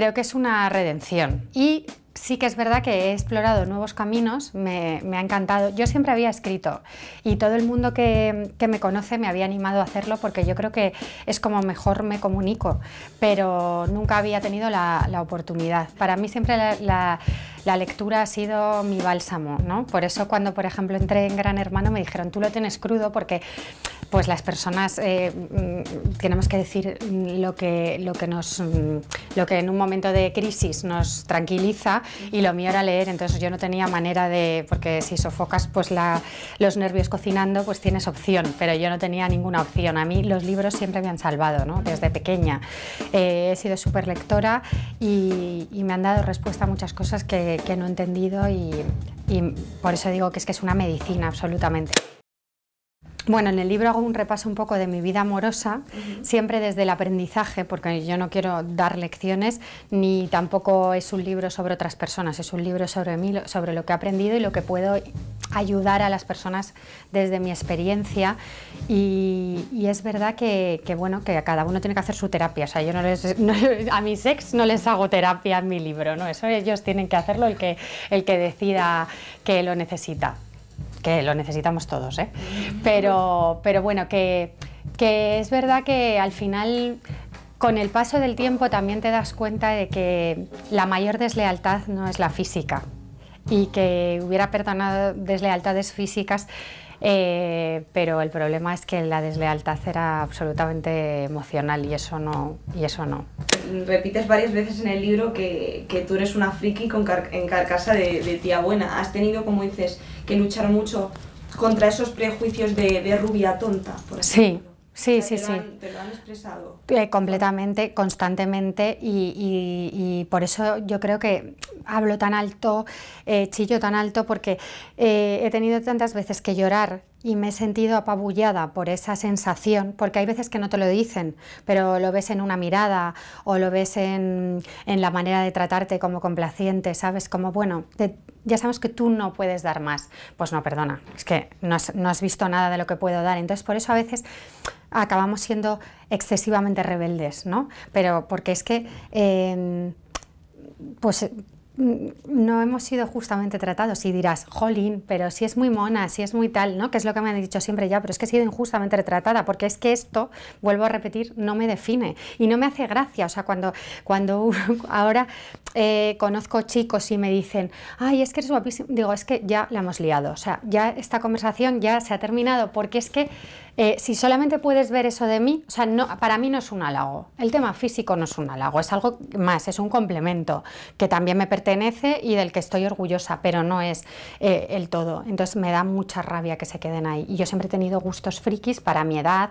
creo que es una redención. Y sí que es verdad que he explorado nuevos caminos, me, ha encantado. Yo siempre había escrito y todo el mundo que, que, me conoce me había animado a hacerlo porque yo creo que es como mejor me comunico, pero nunca había tenido la, la oportunidad. Para mí siempre la, la, lectura ha sido mi bálsamo, ¿no? Por eso cuando, por ejemplo, entré en Gran Hermano me dijeron, tú lo tienes crudo porque pues las personas eh, mm, tenemos que decir lo que, lo, que nos, mm, lo que en un momento de crisis nos tranquiliza y lo mío era leer, entonces yo no tenía manera de, porque si sofocas pues los nervios cocinando, pues tienes opción, pero yo no tenía ninguna opción. A mí los libros siempre me han salvado, Desde pequeña eh, he sido súper lectora y, me han dado respuesta a muchas cosas que, no he entendido y, y por eso digo que es que es una medicina absolutamente. Bueno, en el libro hago un repaso un poco de mi vida amorosa, siempre desde el aprendizaje, porque yo no quiero dar lecciones, ni tampoco es un libro sobre otras personas, es un libro sobre mí, sobre lo que he aprendido y lo que puedo ayudar a las personas desde mi experiencia. Y, es verdad que, que, bueno, que cada uno tiene que hacer su terapia. O sea, yo a mis ex no les hago terapia en mi libro, ¿no? Eso ellos tienen que hacerlo el que, el que decida que lo necesita que lo necesitamos todos, ¿eh? pero, pero bueno, que, que es verdad que al final con el paso del tiempo también te das cuenta de que la mayor deslealtad no es la física y que hubiera perdonado deslealtades físicas, eh, pero el problema es que la deslealtad era absolutamente emocional y eso no, y eso no repites varias veces en el libro que, tú eres una friki con en carcasa de, de, tía buena. Has tenido, como dices, que luchar mucho contra esos prejuicios de, rubia tonta, Sí. Sí, sí, sí. te lo han expresado. Eh, completamente, constantemente, y, por eso yo creo que hablo tan alto, eh, chillo tan alto, porque eh, he tenido tantas veces que llorar y me he sentido apabullada por esa sensación, porque hay veces que no te lo dicen, pero lo ves en una mirada o lo ves en, la manera de tratarte como complaciente, ¿sabes? Como, bueno, ya sabemos que tú no puedes dar más. Pues no, perdona, es que no has, visto nada de lo que puedo dar. Entonces, por eso a veces acabamos siendo excesivamente rebeldes, ¿no? Pero porque es que, em, pues Mm, no hemos sido justamente tratados y dirás, jolín, pero si es muy mona, si es muy tal, ¿no? Que es lo que me han dicho siempre ya, pero es que he sido injustamente tratada, porque es que esto, vuelvo a repetir, no me define y no me hace gracia. O sea, cuando, cuando ahora eh, conozco chicos y me dicen, ay, es que eres guapísimo, digo, es que ya la hemos liado, o sea, ya esta conversación ya se ha terminado, porque es que eh, si solamente puedes ver eso de mí, o sea, no, para mí no es un halago, el tema físico no es un halago, es algo más, es un complemento que también me pertenece y del que estoy orgullosa, pero no es eh, el todo, entonces me da mucha rabia que se queden ahí, y yo siempre he tenido gustos frikis para mi edad,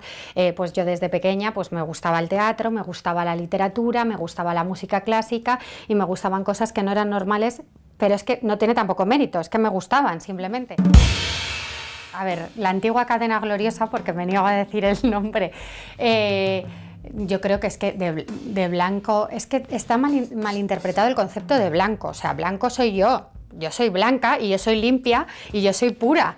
pues yo desde pequeña pues me gustaba el teatro, me gustaba la literatura, me gustaba la música clásica y me gustaban cosas que no eran normales, pero es que no tiene tampoco mérito, es que me gustaban simplemente. A ver, la antigua cadena gloriosa, porque me niego a decir el nombre, eh, yo creo que es que de, blanco, es que está mal, malinterpretado el concepto de blanco, o sea, blanco soy yo, yo soy blanca y yo soy limpia y yo soy pura.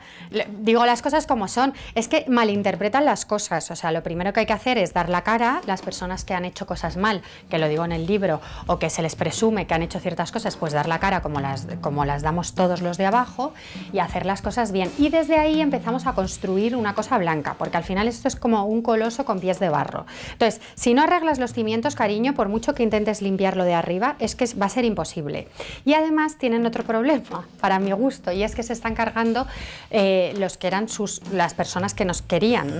digo las cosas como son. Es que malinterpretan las cosas. O sea, lo primero que hay que hacer es dar la cara a las personas que han hecho cosas mal, que lo digo en el libro, o que se les presume que han hecho ciertas cosas, pues dar la cara como las, como las damos todos los de abajo y hacer las cosas bien. Y desde ahí empezamos a construir una cosa blanca, porque al final esto es como un coloso con pies de barro. Entonces, si no arreglas los cimientos, cariño, por mucho que intentes limpiarlo de arriba, es que va a ser imposible. Y además tienen otro problema para mi gusto, y es que se están cargando eh, los que eran sus, las personas que nos querían,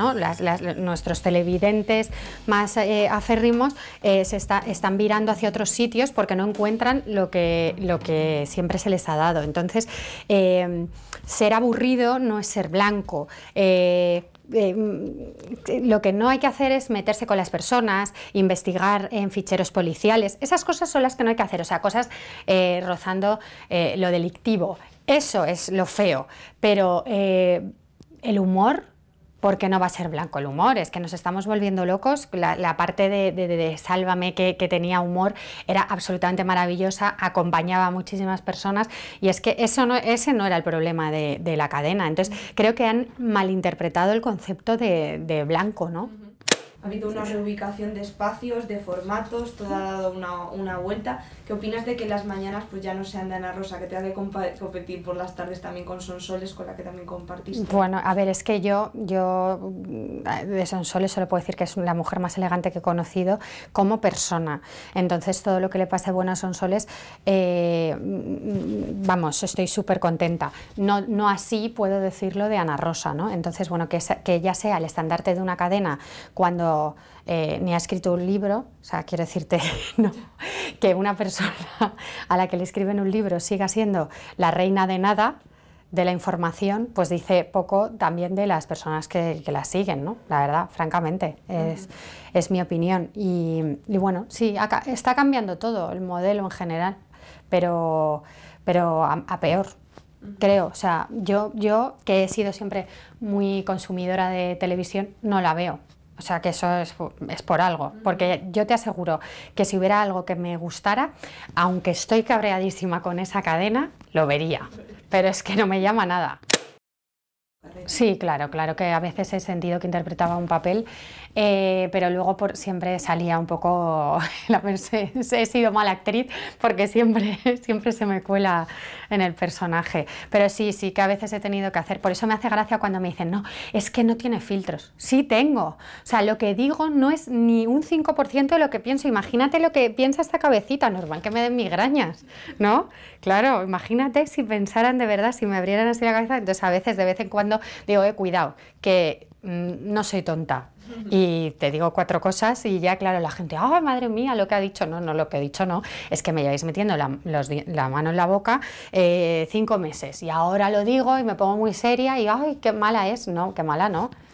nuestros televidentes más eh, aferrimos eh, se está, están virando hacia otros sitios porque no encuentran lo que, lo que siempre se les ha dado. Entonces, ser aburrido no es ser blanco eh, mm, lo que no hay que hacer es meterse con las personas, investigar en ficheros policiales. Esas cosas son las que no hay que hacer, o sea, cosas eh, rozando eh, lo delictivo. Eso es lo feo, pero el humor porque no va a ser blanco el humor, es que nos estamos volviendo locos, la, parte de, de, Sálvame que, tenía humor era absolutamente maravillosa, acompañaba a muchísimas personas y es que eso no, ese no era el problema de, la cadena, entonces creo que han malinterpretado el concepto de, blanco, ¿no? ha habido una reubicación de espacios, de formatos, todo ha dado una, vuelta. ¿Qué opinas de que las mañanas pues ya no sean de Ana Rosa, que te ha de competir por las tardes también con Sonsoles, con la que también compartiste? Bueno, a ver, es que yo, yo mm, de Sonsoles solo puedo decir que es la mujer más elegante que he conocido como persona. Entonces todo lo que le pase bueno a Sonsoles, eh, mm, vamos, estoy súper contenta. No, no así puedo decirlo de Ana Rosa, ¿no? Entonces, bueno, que, que ella sea el estandarte de una cadena cuando eh, ni ha escrito un libro, o sea, quiero decirte que una persona a la que le escriben un libro siga siendo la reina de nada, de la información, pues dice poco también de las personas que, la siguen, ¿no? La verdad, francamente, es, mi opinión. Y, bueno, sí, está cambiando todo, el modelo en general, pero, pero a, a peor creo. O sea, yo, yo que he sido siempre muy consumidora de televisión, no la veo. O sea que eso es, es, por algo, porque yo te aseguro que si hubiera algo que me gustara, aunque estoy cabreadísima con esa cadena, lo vería, pero es que no me llama nada. Sí, claro, claro que a veces he sentido que interpretaba un papel, eh, pero luego por, siempre salía un poco, la he sido mala actriz porque siempre, siempre se me cuela en el personaje, pero sí, sí que a veces he tenido que hacer, por eso me hace gracia cuando me dicen, no, es que no tiene filtros, sí tengo, o sea, lo que digo no es ni un 5% de lo que pienso, imagínate lo que piensa esta cabecita, normal que me den migrañas, ¿no? Claro, imagínate si pensaran de verdad, si me abrieran así la cabeza, entonces a veces de vez en cuando digo, eh, cuidado, que mm, no soy tonta. Y te digo cuatro cosas y ya, claro, la gente, ¡ah, madre mía, lo que ha dicho! No, no, lo que he dicho no, es que me lleváis metiendo la, mano en la boca eh, cinco meses y ahora lo digo y me pongo muy seria y, ¡ay, qué mala es! No, qué mala no.